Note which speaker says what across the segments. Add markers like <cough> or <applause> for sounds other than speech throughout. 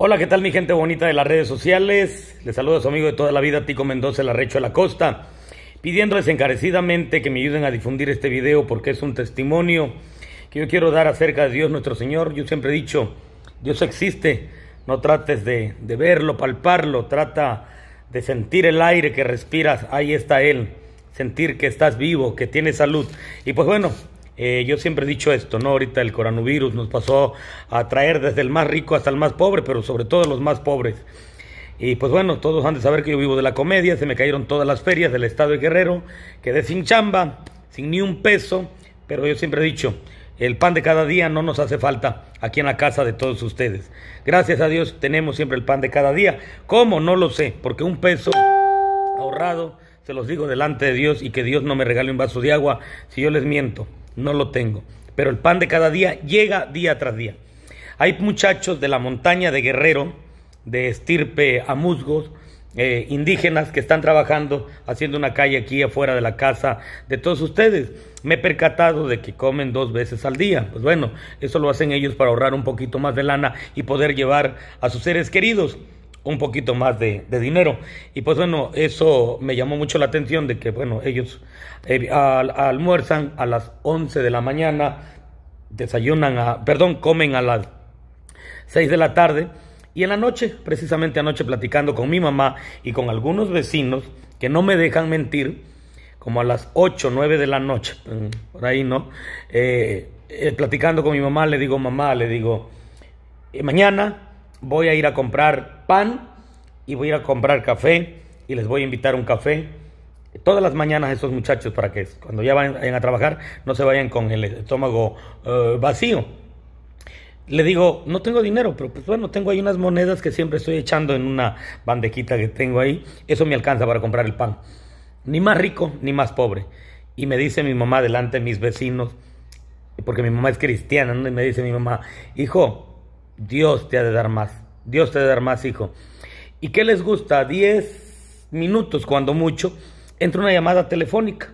Speaker 1: Hola, ¿qué tal mi gente bonita de las redes sociales? Les saluda a su amigo de toda la vida, Tico Mendoza, el arrecho de la costa, pidiéndoles encarecidamente que me ayuden a difundir este video porque es un testimonio que yo quiero dar acerca de Dios nuestro Señor. Yo siempre he dicho, Dios existe, no trates de, de verlo, palparlo, trata de sentir el aire que respiras, ahí está Él, sentir que estás vivo, que tienes salud. Y pues bueno, eh, yo siempre he dicho esto, ¿no? Ahorita el coronavirus nos pasó a traer desde el más rico hasta el más pobre, pero sobre todo los más pobres. Y pues bueno, todos han de saber que yo vivo de la comedia, se me cayeron todas las ferias del estado de Guerrero, quedé sin chamba, sin ni un peso, pero yo siempre he dicho, el pan de cada día no nos hace falta aquí en la casa de todos ustedes. Gracias a Dios tenemos siempre el pan de cada día. ¿Cómo? No lo sé, porque un peso ahorrado, se los digo delante de Dios y que Dios no me regale un vaso de agua si yo les miento no lo tengo. Pero el pan de cada día llega día tras día. Hay muchachos de la montaña de Guerrero, de estirpe a musgos, eh, indígenas que están trabajando, haciendo una calle aquí afuera de la casa de todos ustedes. Me he percatado de que comen dos veces al día. Pues bueno, eso lo hacen ellos para ahorrar un poquito más de lana y poder llevar a sus seres queridos un poquito más de, de, dinero. Y pues bueno, eso me llamó mucho la atención de que, bueno, ellos eh, almuerzan a las 11 de la mañana, desayunan, a, perdón, comen a las 6 de la tarde. Y en la noche, precisamente anoche platicando con mi mamá y con algunos vecinos que no me dejan mentir, como a las 8, 9 de la noche, mm, por ahí, ¿no? Eh, eh, platicando con mi mamá, le digo, mamá, le digo, mañana voy a ir a comprar pan y voy a ir a comprar café y les voy a invitar un café todas las mañanas a esos muchachos para que cuando ya vayan a trabajar no se vayan con el estómago eh, vacío. Le digo, no tengo dinero, pero pues bueno, tengo ahí unas monedas que siempre estoy echando en una bandequita que tengo ahí. Eso me alcanza para comprar el pan. Ni más rico, ni más pobre. Y me dice mi mamá delante de mis vecinos, porque mi mamá es cristiana, y me dice mi mamá, hijo, Dios te ha de dar más. Dios te ha de dar más, hijo. ¿Y qué les gusta? Diez minutos, cuando mucho, entra una llamada telefónica.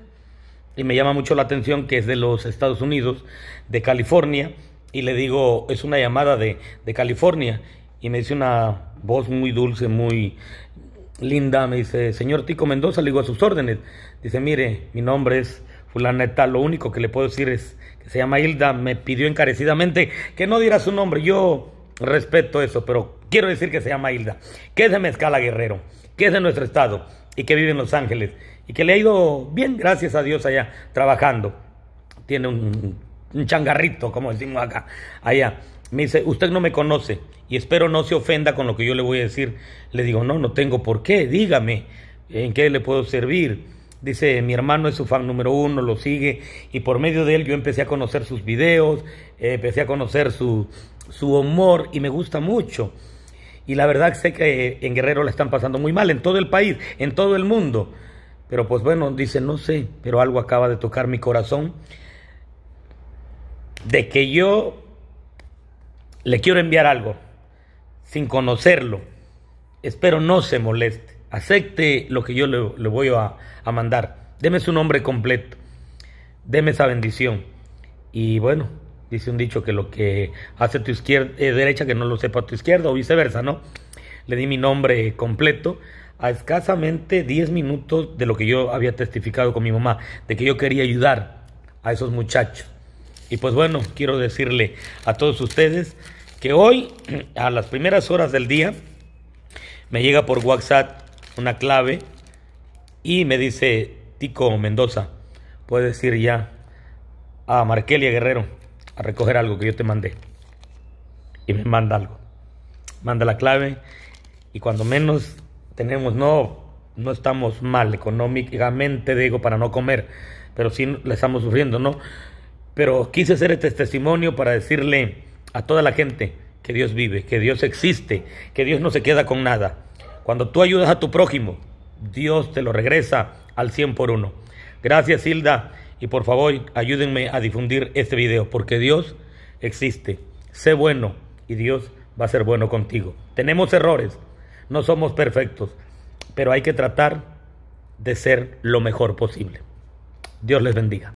Speaker 1: Y me llama mucho la atención que es de los Estados Unidos, de California. Y le digo, es una llamada de, de California. Y me dice una voz muy dulce, muy linda. Me dice, señor Tico Mendoza, le digo a sus órdenes. Dice, mire, mi nombre es fulaneta, lo único que le puedo decir es que se llama Hilda, me pidió encarecidamente que no diera su nombre. Yo Respeto eso, pero quiero decir que se llama Hilda, que es de Mezcala Guerrero, que es de nuestro estado y que vive en Los Ángeles y que le ha ido bien, gracias a Dios, allá trabajando. Tiene un, changarrito, como decimos acá, allá. Me dice, usted no me conoce y espero no se ofenda con lo que yo le voy a decir. Le digo, no, no tengo por qué, dígame, ¿en qué le puedo servir? Dice, mi hermano es su fan número uno, lo sigue y por medio de él yo empecé a conocer sus videos, eh, empecé a conocer su, su humor y me gusta mucho. Y la verdad sé que en Guerrero la están pasando muy mal, en todo el país, en todo el mundo. Pero pues bueno, dice, no sé, pero algo acaba de tocar mi corazón de que yo le quiero enviar algo sin conocerlo. Espero no se moleste. Acepte lo que yo le, voy a, a, mandar. Deme su nombre completo. Deme esa bendición. Y bueno, Dice un dicho que lo que hace tu izquierda, eh, derecha que no lo sepa tu izquierda o viceversa, ¿no? Le di mi nombre completo a escasamente 10 minutos de lo que yo había testificado con mi mamá, de que yo quería ayudar a esos muchachos. Y pues bueno, quiero decirle a todos ustedes que hoy, <clears throat> a las primeras horas del día, me llega por WhatsApp una clave y me dice, Tico Mendoza, puede decir ya a Markelia Guerrero a recoger algo que yo te mandé. Y me manda algo. Manda la clave y cuando menos tenemos, no, no estamos mal económicamente, digo, para no comer, pero sí le estamos sufriendo, ¿no? Pero quise hacer este testimonio para decirle a toda la gente que Dios vive, que Dios existe, que Dios no se queda con nada. Cuando tú ayudas a tu prójimo, Dios te lo regresa al 100 por uno. Gracias, Hilda. Y por favor, ayúdenme a difundir este video porque Dios existe. Sé bueno y Dios va a ser bueno contigo. Tenemos errores, no somos perfectos, pero hay que tratar de ser lo mejor posible. Dios les bendiga.